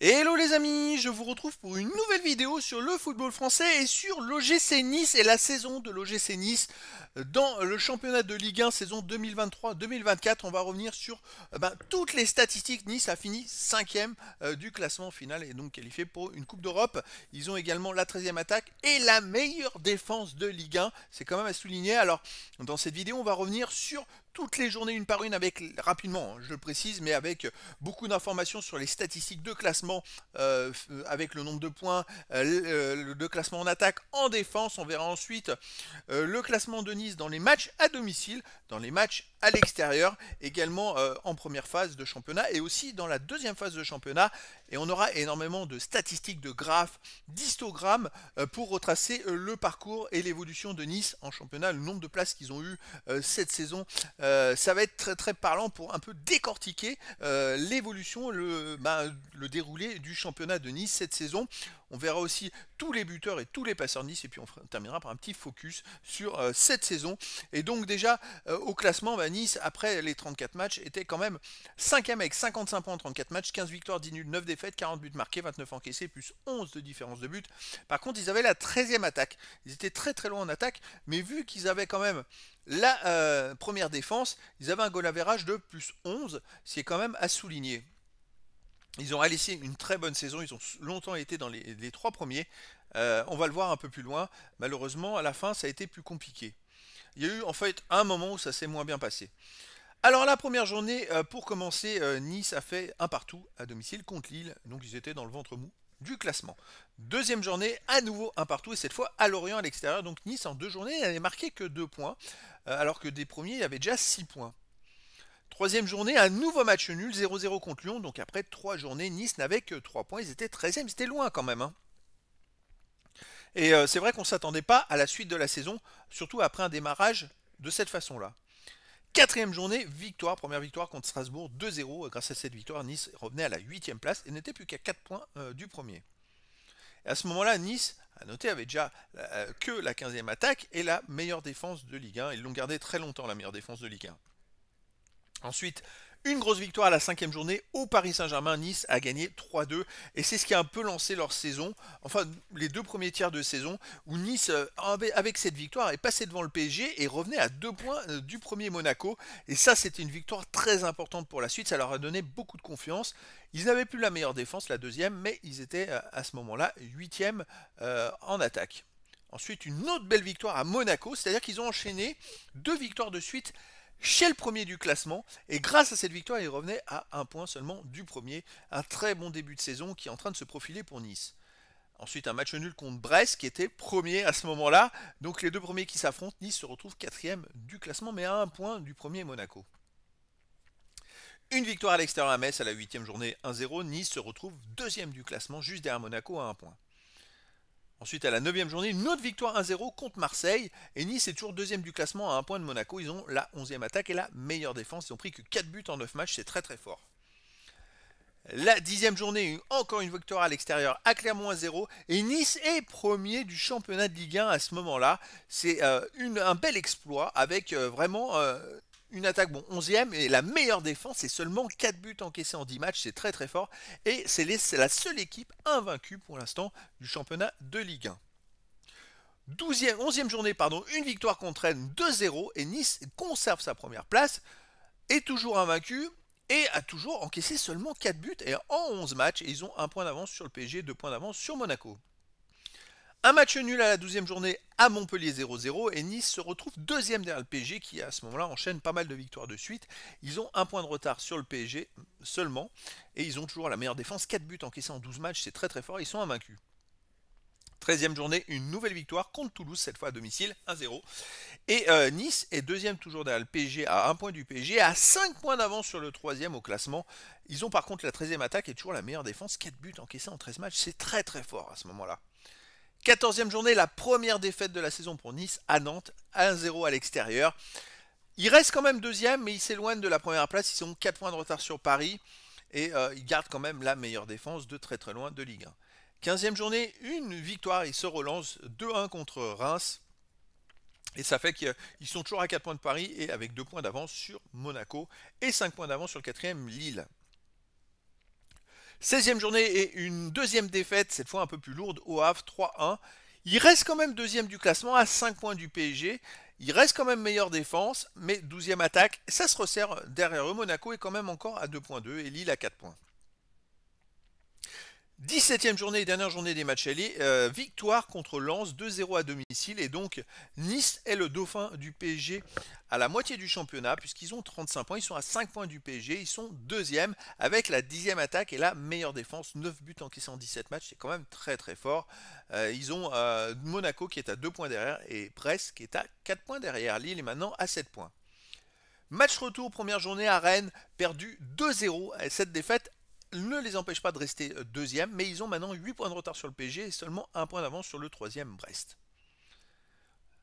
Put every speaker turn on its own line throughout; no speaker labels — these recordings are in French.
Hello les amis, je vous retrouve pour une nouvelle vidéo sur le football français et sur l'OGC Nice et la saison de l'OGC Nice dans le championnat de Ligue 1 saison 2023-2024. On va revenir sur eh ben, toutes les statistiques. Nice a fini 5 e euh, du classement final et donc qualifié pour une Coupe d'Europe. Ils ont également la 13e attaque et la meilleure défense de Ligue 1. C'est quand même à souligner. Alors dans cette vidéo, on va revenir sur toutes les journées une par une avec rapidement, hein, je le précise, mais avec euh, beaucoup d'informations sur les statistiques de classement euh, euh, avec le nombre de points, de le classement en attaque, en défense, on verra ensuite le classement de Nice dans les matchs à domicile, dans les matchs à l'extérieur, également en première phase de championnat et aussi dans la deuxième phase de championnat. Et on aura énormément de statistiques, de graphes, d'histogrammes pour retracer le parcours et l'évolution de Nice en championnat, le nombre de places qu'ils ont eu cette saison euh, ça va être très très parlant pour un peu décortiquer euh, l'évolution, ben, le, déroulé du championnat de Nice cette saison. On verra aussi tous les buteurs et tous les passeurs de Nice et puis on terminera par un petit focus sur euh, cette saison. Et donc déjà au classement, ben, Nice après les 34 matchs était quand même 5 avec 55 points en 34 matchs, 15 victoires, 10 nuls, 9 défaites, 40 buts marqués, 29 encaissés, plus 11 de différence de buts. Par contre, ils avaient la 13e attaque. Ils étaient très très loin en attaque, mais vu qu'ils avaient quand même la euh, première défense, ils avaient un goal average de plus 11, C'est quand même à souligner. Ils ont laissé une très bonne saison, ils ont longtemps été dans les, trois premiers. Euh, on va le voir un peu plus loin. Malheureusement, à la fin, ça a été plus compliqué. Il y a eu en fait un moment où ça s'est moins bien passé. Alors la première journée, euh, pour commencer, Nice a fait un partout à domicile contre Lille, donc ils étaient dans le ventre mou du classement. Deuxième journée, à nouveau un partout, et cette fois à Lorient à l'extérieur. Donc Nice en deux journées n'avait marqué que deux points. Euh, alors que des premiers, il y avait déjà 6 points. Troisième journée, un nouveau match nul, 0-0 contre Lyon. Donc après 3 journées, Nice n'avait que 3 points. Ils étaient 13e, c'était loin quand même. Hein. Et euh, c'est vrai qu'on ne s'attendait pas à la suite de la saison, surtout après un démarrage de cette façon-là. Quatrième journée, victoire, première victoire contre Strasbourg, 2-0. Euh, grâce à cette victoire, Nice revenait à la 8 place et n'était plus qu'à 4 points du premier. Et à ce moment-là, Nice à noter, avait déjà euh, que la 15e attaque et la meilleure défense de Ligue 1. Ils l'ont gardé très longtemps, la meilleure défense de Ligue 1. Ensuite, une grosse victoire à la cinquième journée au Paris Saint-Germain. Nice a gagné 3-2 et c'est ce qui a un peu lancé leur saison, enfin les deux premiers tiers de saison où Nice euh, avec cette victoire est passé devant le PSG et revenait à deux points euh, du premier Monaco. Et ça c'était une victoire très importante pour la suite, ça leur a donné beaucoup de confiance. Ils n'avaient plus la meilleure défense, la deuxième, mais ils étaient euh, à ce moment-là huitième en attaque. Ensuite, une autre belle victoire à Monaco, c'est-à-dire qu'ils ont enchaîné deux victoires de suite chez le premier du classement. Et grâce à cette victoire, il revenait à un point seulement du premier. Un très bon début de saison qui est en train de se profiler pour Nice. Ensuite, un match nul contre Brest qui était premier à ce moment-là. Donc les deux premiers qui s'affrontent, Nice se retrouve quatrième du classement, mais à un point du premier Monaco. Une victoire à l'extérieur à Metz à la huitième journée 1-0. Nice se retrouve deuxième du classement, juste derrière Monaco à un point. Ensuite, à la 9 journée, une autre victoire 1-0 contre Marseille. Et Nice est toujours deuxième du classement à un point de Monaco. Ils ont la 11e attaque et la meilleure défense. Ils n'ont pris que 4 buts en 9 matchs. C'est très très fort. La dixième journée, encore une victoire à l'extérieur à Clermont 1-0. Et Nice est premier du championnat de Ligue 1 à ce moment-là. C'est euh, un bel exploit avec euh, vraiment euh, une attaque, bon, 11ème, et la meilleure défense, c'est seulement 4 buts encaissés en 10 matchs, c'est très très fort. Et c'est la seule équipe invaincue pour l'instant du championnat de Ligue 1. 12e, 11e journée, pardon, une victoire contre Rennes 2-0 et Nice conserve sa première place, est toujours invaincue, et a toujours encaissé seulement 4 buts et en 11 matchs. ils ont un point d'avance sur le PSG, deux points d'avance sur Monaco. Un match nul à la 12 journée à Montpellier 0-0 et Nice se retrouve deuxième derrière le PSG qui à ce moment-là enchaîne pas mal de victoires de suite. Ils ont un point de retard sur le PSG seulement et ils ont toujours la meilleure défense, 4 buts encaissés en 12 matchs, c'est très très fort, ils sont invaincus. 13e journée, une nouvelle victoire contre Toulouse, cette fois à domicile, 1-0. Et euh, Nice est deuxième toujours derrière le PSG, à un point du PSG, à 5 points d'avance sur le troisième au classement. Ils ont par contre la 13e attaque et toujours la meilleure défense, 4 buts encaissés en 13 matchs, c'est très très fort à ce moment-là. 14e journée, la première défaite de la saison pour Nice à Nantes, 1-0 à l'extérieur. Il reste quand même deuxième, mais il s'éloigne de la première place. Ils ont 4 points de retard sur Paris et euh, ils gardent quand même la meilleure défense de très très loin de Ligue 1. 15e journée, une victoire, ils se relancent 2-1 contre Reims. Et ça fait qu'ils sont toujours à 4 points de Paris et avec 2 points d'avance sur Monaco et 5 points d'avance sur le 4 Lille. 16e journée et une deuxième défaite, cette fois un peu plus lourde, au Havre 3-1. Il reste quand même deuxième du classement à 5 points du PSG. Il reste quand même meilleure défense, mais 12e attaque. Ça se resserre derrière eux. Monaco est quand même encore à 2.2 et Lille à 4 points. 17e journée dernière journée des matchs allés, euh, victoire contre Lens 2-0 à domicile et donc Nice est le dauphin du PSG à la moitié du championnat puisqu'ils ont 35 points, ils sont à 5 points du PSG, ils sont deuxième avec la 10 dixième attaque et la meilleure défense, 9 buts encaissés en 17 matchs, c'est quand même très très fort. Euh, ils ont euh, Monaco qui est à 2 points derrière et Brest qui est à 4 points derrière, Lille est maintenant à 7 points. Match retour, première journée à Rennes, perdu 2-0, cette défaite ne les empêche pas de rester euh, deuxième, mais ils ont maintenant 8 points de retard sur le PG et seulement 1 point d'avance sur le troisième Brest.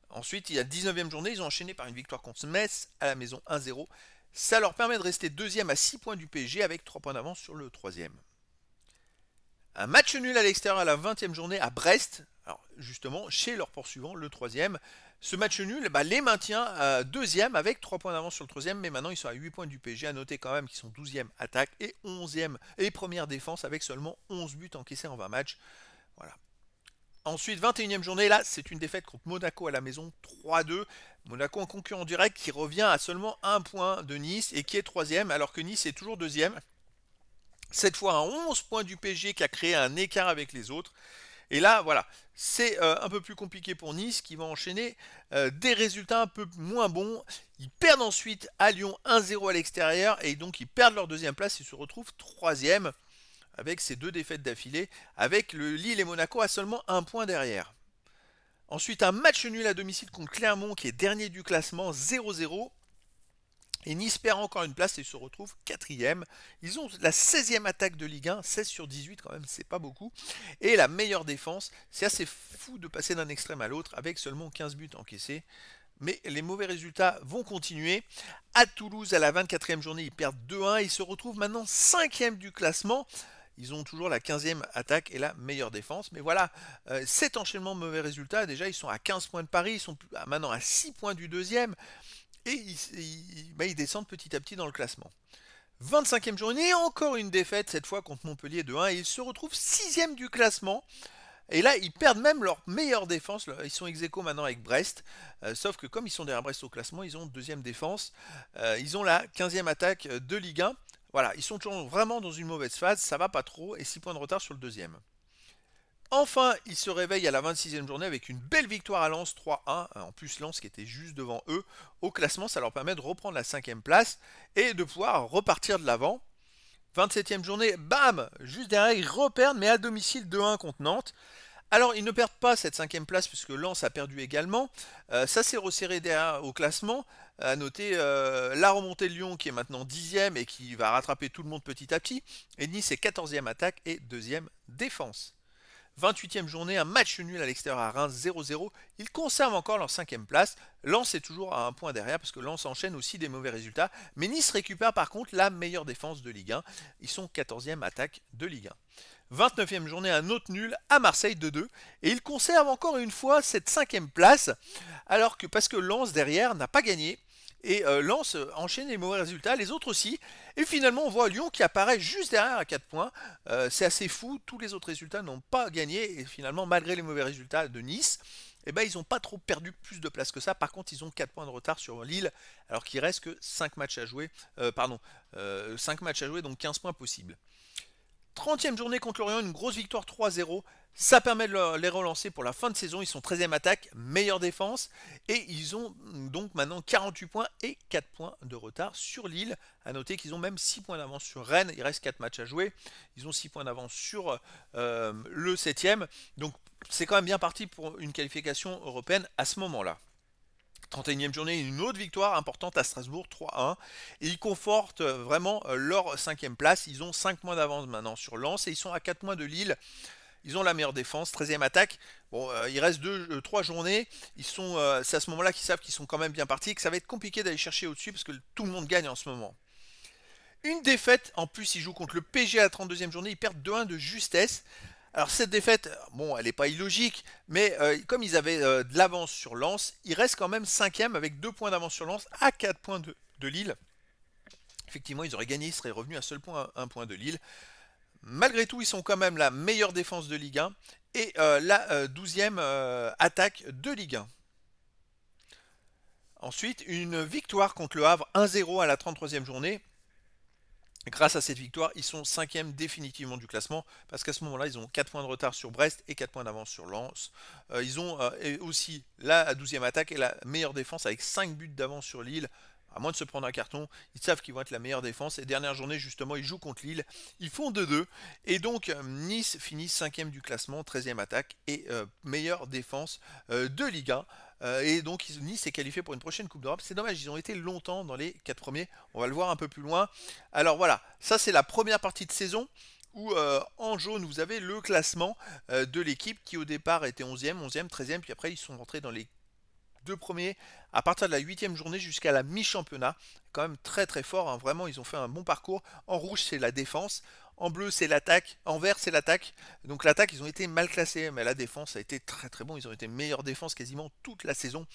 Ensuite, il y a 19e journée, ils ont enchaîné par une victoire contre Metz à la maison 1-0. Ça leur permet de rester deuxième à 6 points du PG avec 3 points d'avance sur le troisième. Un match nul à l'extérieur à la 20e journée à Brest alors justement chez leur poursuivant, le troisième. Ce match nul bah, les maintient deuxième avec 3 points d'avance sur le troisième, mais maintenant ils sont à 8 points du PSG. À noter quand même qu'ils sont 12e attaque et 11e et première défense avec seulement 11 buts encaissés en 20 matchs. Voilà. Ensuite, 21e journée, là, c'est une défaite contre Monaco à la maison, 3-2. Monaco, en concurrent direct qui revient à seulement 1 point de Nice et qui est 3 alors que Nice est toujours deuxième. Cette fois, à 11 points du PSG qui a créé un écart avec les autres. Et là, voilà, c'est euh, un peu plus compliqué pour Nice qui va enchaîner euh, des résultats un peu moins bons. Ils perdent ensuite à Lyon 1-0 à l'extérieur et donc ils perdent leur deuxième place Ils se retrouvent troisième avec ces deux défaites d'affilée, avec le Lille et Monaco à seulement un point derrière. Ensuite, un match nul à domicile contre Clermont qui est dernier du classement 0-0. Et Nice perd encore une place et se retrouve quatrième. Ils ont la 16e attaque de Ligue 1, 16 sur 18 quand même, c'est pas beaucoup. Et la meilleure défense, c'est assez fou de passer d'un extrême à l'autre avec seulement 15 buts encaissés. Mais les mauvais résultats vont continuer. À Toulouse, à la 24e journée, ils perdent 2-1. Ils se retrouvent maintenant 5e du classement. Ils ont toujours la 15e attaque et la meilleure défense. Mais voilà, euh, cet enchaînement de mauvais résultats, déjà, ils sont à 15 points de Paris. Ils sont maintenant à 6 points du deuxième et ben, ils, descendent petit à petit dans le classement. 25e journée, encore une défaite, cette fois contre Montpellier de 1, et ils se retrouvent 6e du classement. Et là, ils perdent même leur meilleure défense. Ils sont ex maintenant avec Brest. Euh, sauf que comme ils sont derrière Brest au classement, ils ont deuxième défense. Euh, ils ont la 15e attaque de Ligue 1. Voilà, ils sont toujours vraiment dans une mauvaise phase. Ça va pas trop. Et 6 points de retard sur le deuxième. Enfin, ils se réveillent à la 26e journée avec une belle victoire à Lens 3-1. En plus, Lens qui était juste devant eux au classement, ça leur permet de reprendre la 5e place et de pouvoir repartir de l'avant. 27e journée, bam Juste derrière, ils reperdent, mais à domicile 2-1 contre Nantes. Alors, ils ne perdent pas cette 5e place puisque Lens a perdu également. Euh, ça s'est resserré derrière au classement. À noter euh, la remontée de Lyon qui est maintenant 10e et qui va rattraper tout le monde petit à petit. Et Nice est 14e attaque et 2e défense. 28e journée, un match nul à l'extérieur à Reims 0-0. Ils conservent encore leur 5 place. Lens est toujours à un point derrière parce que Lens enchaîne aussi des mauvais résultats. Mais Nice récupère par contre la meilleure défense de Ligue 1. Ils sont 14e attaque de Ligue 1. 29e journée, un autre nul à Marseille 2-2. Et ils conservent encore une fois cette cinquième place. Alors que parce que Lens derrière n'a pas gagné, et euh, Lance euh, enchaîne les mauvais résultats, les autres aussi. Et finalement, on voit Lyon qui apparaît juste derrière à 4 points. Euh, c'est assez fou, tous les autres résultats n'ont pas gagné. Et finalement, malgré les mauvais résultats de Nice, eh ben, ils n'ont pas trop perdu plus de place que ça. Par contre, ils ont 4 points de retard sur Lille, alors qu'il reste que 5 matchs à jouer. pardon, 5 matchs à jouer, donc 15 points possibles. 30e journée contre Lorient, une grosse victoire 3-0. Ça permet de les relancer pour la fin de saison. Ils sont 13e attaque, meilleure défense. Et ils ont mm, donc maintenant 48 points et 4 points de retard sur Lille. A noter qu'ils ont même 6 points d'avance sur Rennes. Il reste 4 matchs à jouer. Ils ont 6 points d'avance sur euh, le 7e. Donc c'est quand même bien parti pour une qualification européenne à ce moment-là. 31e journée, une autre victoire importante à Strasbourg, 3-1. Et ils confortent euh, vraiment euh, leur 5ème place. Ils ont 5 points d'avance maintenant sur Lens et ils sont à 4 points de Lille ils ont la meilleure défense, 13e attaque. Bon, euh, il reste 2 euh, trois journées. Ils sont, euh, c'est à ce moment-là qu'ils savent qu'ils sont quand même bien partis que ça va être compliqué d'aller chercher au-dessus parce que tout le monde gagne en ce moment. Une défaite, en plus, ils jouent contre le PG à la 32e journée. Ils perdent 2-1 de justesse. Alors cette défaite, bon, elle n'est pas illogique, mais comme ils avaient de l'avance sur Lens, ils restent quand même 5 cinquième avec 2 points d'avance sur Lens à 4 points de, Lille. Effectivement, ils auraient gagné, ils seraient revenus à seul point, 1 point de Lille. Malgré tout, ils sont quand même la meilleure défense de Ligue 1 et euh, la euh, douzième e attaque de Ligue 1. Ensuite, une victoire contre le Havre 1-0 à la 33e journée. Grâce à cette victoire, ils sont 5 définitivement du classement parce qu'à ce moment-là, ils ont 4 points de retard sur Brest et 4 points d'avance sur Lens. ils ont aussi la 12e attaque et la meilleure défense avec 5 buts d'avance sur Lille, à moins de se prendre un carton, ils savent qu'ils vont être la meilleure défense. Et dernière journée, justement, ils jouent contre Lille, ils font 2-2. Et donc, euh, Nice finit 5 du classement, 13e attaque et euh, meilleure défense euh, de Liga, et donc Nice est qualifié pour une prochaine Coupe d'Europe. C'est dommage, ils ont été longtemps dans les 4 premiers. On va le voir un peu plus loin. Alors voilà, ça c'est la première partie de saison où en jaune vous avez le classement de l'équipe qui au départ était 11e, 11e, 13e, puis après ils sont rentrés dans les deux premiers à partir de la huitième journée jusqu'à la mi-championnat. Quand même très très fort, hein. vraiment ils ont fait un bon parcours. En rouge c'est la défense, en bleu c'est l'attaque, en vert c'est l'attaque. Donc l'attaque ils ont été mal classés, mais la défense a été très très bon. Ils ont été meilleure défense quasiment toute la saison.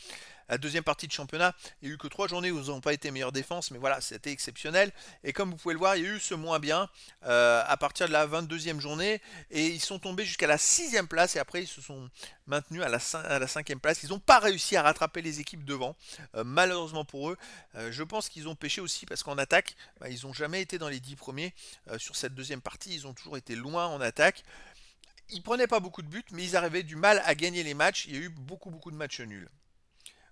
La deuxième partie de championnat, il n'y a eu que trois journées où ils n'ont pas été meilleure défense, mais voilà, c'était exceptionnel. Et comme vous pouvez le voir, il y a eu ce moins bien euh, à partir de la 22e journée, et ils sont tombés jusqu'à la 6 place, et après ils se sont maintenus à la, 5, place. Ils n'ont pas réussi à rattraper les équipes devant, euh, malheureusement pour eux. Euh, je pense qu'ils ont pêché aussi parce qu'en attaque, bah, ils n'ont jamais été dans les 10 premiers. sur cette deuxième partie, ils ont toujours été loin en attaque ils prenaient pas beaucoup de buts, mais ils arrivaient du mal à gagner les matchs. Il y a eu beaucoup, beaucoup de matchs nuls.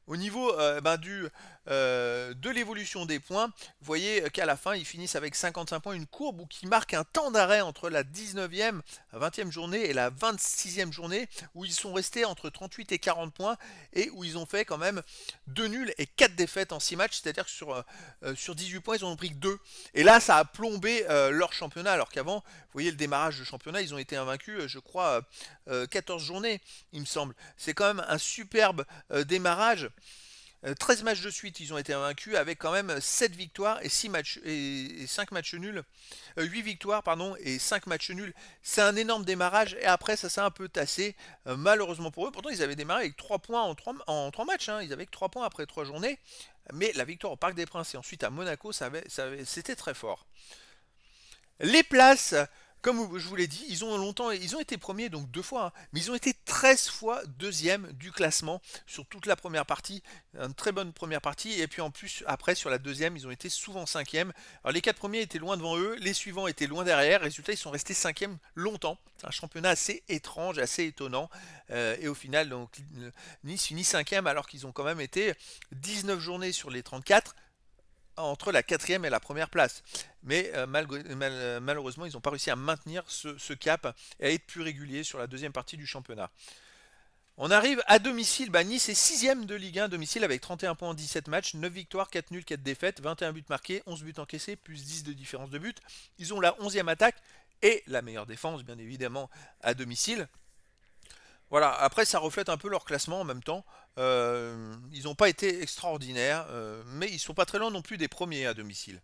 Au niveau euh, ben, du, euh, de l'évolution des points, vous voyez qu'à la fin, ils finissent avec 55 points, une courbe qui marque un temps d'arrêt entre la 19e, 20e journée et la 26e journée, où ils sont restés entre 38 et 40 points, et où ils ont fait quand même 2 nuls et 4 défaites en 6 matchs, c'est-à-dire que sur, euh, sur 18 points, ils ont pris que 2. Et là, ça a plombé leur championnat, alors qu'avant, vous voyez le démarrage du championnat, ils ont été invaincus, je crois, 14 journées, il me semble. C'est quand même un superbe démarrage. 13 euh, matchs de suite, ils ont été vaincus avec quand même 7 victoires et, 6 matchs, et 5 matchs nuls. 8 euh, victoires pardon, et 5 matchs nuls. C'est un énorme démarrage et après ça s'est un peu tassé euh, malheureusement pour eux. Pourtant ils avaient démarré avec 3 points en 3, en matchs. Hein. Ils avaient que 3 points après 3 journées. Mais la victoire au Parc des Princes et ensuite à Monaco, c'était très fort. Les places comme je vous l'ai dit, ils ont longtemps, ils ont été premiers donc deux fois, hein, mais ils ont été 13 fois deuxième du classement sur toute la première partie, une très bonne première partie, et puis en plus après sur la deuxième, ils ont été souvent cinquième. Alors les quatre premiers étaient loin devant eux, les suivants étaient loin derrière. Résultat, ils sont restés cinquième longtemps. C'est un championnat assez étrange, assez étonnant, euh, et au final donc Nice finit cinquième alors qu'ils ont quand même été 19 journées sur les 34 entre la quatrième et la première place. Mais euh, euh, malheureusement, ils n'ont pas réussi à maintenir ce, cap et à être plus réguliers sur la deuxième partie du championnat. On arrive à domicile. Bah, nice est sixième de Ligue 1 domicile avec 31 points en 17 matchs, 9 victoires, 4 nuls, 4 défaites, 21 buts marqués, 11 buts encaissés, plus 10 de différence de but. Ils ont la 11e attaque et la meilleure défense, bien évidemment, à domicile. Voilà, après ça reflète un peu leur classement en même temps. Euh, ils n'ont pas été extraordinaires, euh, mais ils ne sont pas très loin non plus des premiers à domicile.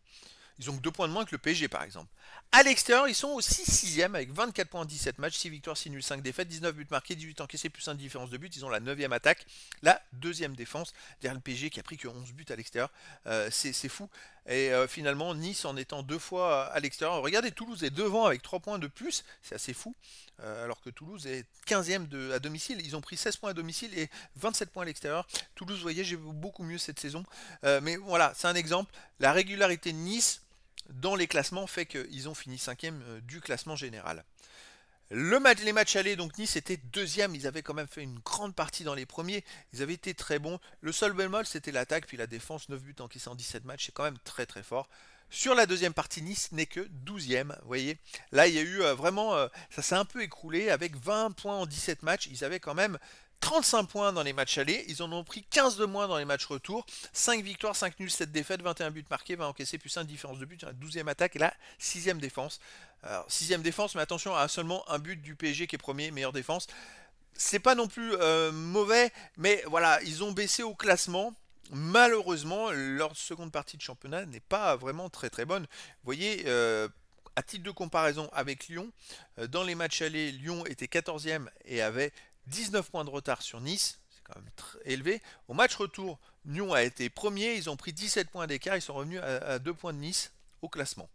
Ils ont que 2 points de moins que le PG par exemple. À l'extérieur, ils sont aussi 6ème avec 24 points 17 matchs, 6 victoires, 6 nuls, 5 défaites, 19 buts marqués, 18 encaissés, plus 1 différence de but. Ils ont la 9ème attaque, la 2ème défense. Derrière le PSG qui a pris que 11 buts à l'extérieur, euh, c'est fou. Et euh, finalement, Nice en étant deux fois à l'extérieur. Regardez, Toulouse est devant avec 3 points de plus. C'est assez fou. Euh, alors que Toulouse est 15e à domicile. Ils ont pris 16 points à domicile et 27 points à l'extérieur. Toulouse, vous voyez, j'ai beaucoup mieux cette saison. Euh, mais voilà, c'est un exemple. La régularité de Nice dans les classements fait qu'ils ont fini 5 du classement général. Le match, les matchs allés, donc Nice était deuxième, ils avaient quand même fait une grande partie dans les premiers, ils avaient été très bons. Le seul bémol, c'était l'attaque, puis la défense, 9 buts en 17 matchs, c'est quand même très très fort. Sur la deuxième partie, Nice n'est que 12e, vous voyez. Là, il y a eu euh, vraiment, euh, ça s'est un peu écroulé, avec 20 points en 17 matchs, ils avaient quand même 35 points dans les matchs allés, ils en ont pris 15 de moins dans les matchs retour, 5 victoires, 5 nuls, 7 défaites, 21 buts marqués, 20 encaissés, plus 1 différence de buts. 12e attaque et la 6 ème défense. Alors 6 ème défense, mais attention à seulement un but du PSG qui est premier, meilleure défense. C'est pas non plus euh, mauvais, mais voilà, ils ont baissé au classement. Malheureusement, leur seconde partie de championnat n'est pas vraiment très très bonne. Vous voyez, euh, à titre de comparaison avec Lyon, euh, dans les matchs allés, Lyon était 14 ème et avait 19 points de retard sur Nice, c'est quand même très élevé. Au match retour, Lyon a été premier, ils ont pris 17 points d'écart, ils sont revenus à, 2 points de Nice au classement.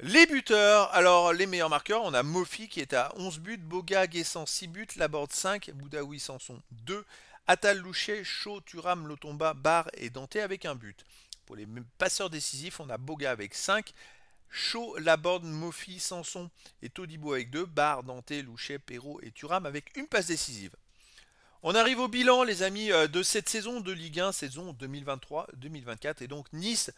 Les buteurs, alors les meilleurs marqueurs, on a Mofi qui est à 11 buts, Boga, Guessant 6 buts, Laborde 5, Boudaoui, Sanson 2, Atal, Louchet, Chaud, Turam, Lotomba, Barre et Dante avec un but. Pour les passeurs décisifs, on a Boga avec 5, Chaud, Laborde, Moffi, Sanson et Todibo avec deux. Barre, Danté, Louchet, Perrault et Turam avec une passe décisive. On arrive au bilan, les amis, euh, de cette saison de Ligue 1, saison 2023-2024. Et donc Nice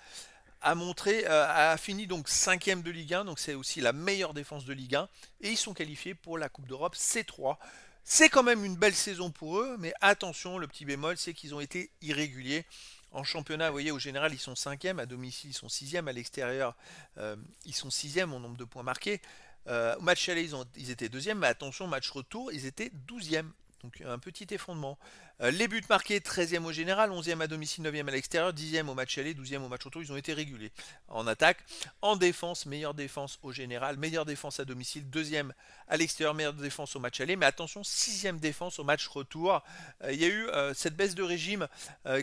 a montré, euh, a fini donc cinquième de Ligue 1, donc c'est aussi la meilleure défense de Ligue 1. Et ils sont qualifiés pour la Coupe d'Europe C3. C'est quand même une belle saison pour eux, mais attention, le petit bémol, c'est qu'ils ont été irréguliers. En championnat, vous voyez, au général, ils sont 5e, à domicile, ils sont 6e, à l'extérieur, euh, ils sont 6e en nombre de points marqués. Euh, au match aller, ils, ils étaient 2e, mais attention, match retour, ils étaient 12e. Donc un petit effondrement. Euh, les buts marqués, 13e au général, 11e à domicile, 9e à l'extérieur, 10e au match aller, 12e au match retour, ils ont été régulés en attaque. En défense, meilleure défense au général, meilleure défense à domicile, 2e à l'extérieur, meilleure défense au match aller. Mais attention, 6e défense au match retour. Euh, il y a eu euh, cette baisse de régime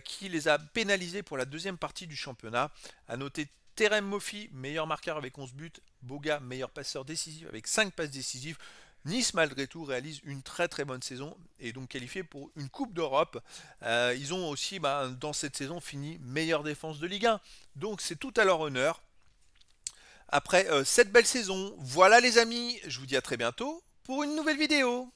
qui les a pénalisés pour la deuxième partie du championnat. À noter Terem Moffi, meilleur marqueur avec 11 buts, Boga, meilleur passeur décisif avec 5 passes décisives. Nice, malgré tout, réalise une très très bonne saison et donc qualifié pour une Coupe d'Europe. Euh, ils ont aussi, bah, dans cette saison, fini meilleure défense de Ligue 1. Donc c'est tout à leur honneur. Après euh, cette belle saison, voilà les amis, je vous dis à très bientôt pour une nouvelle vidéo.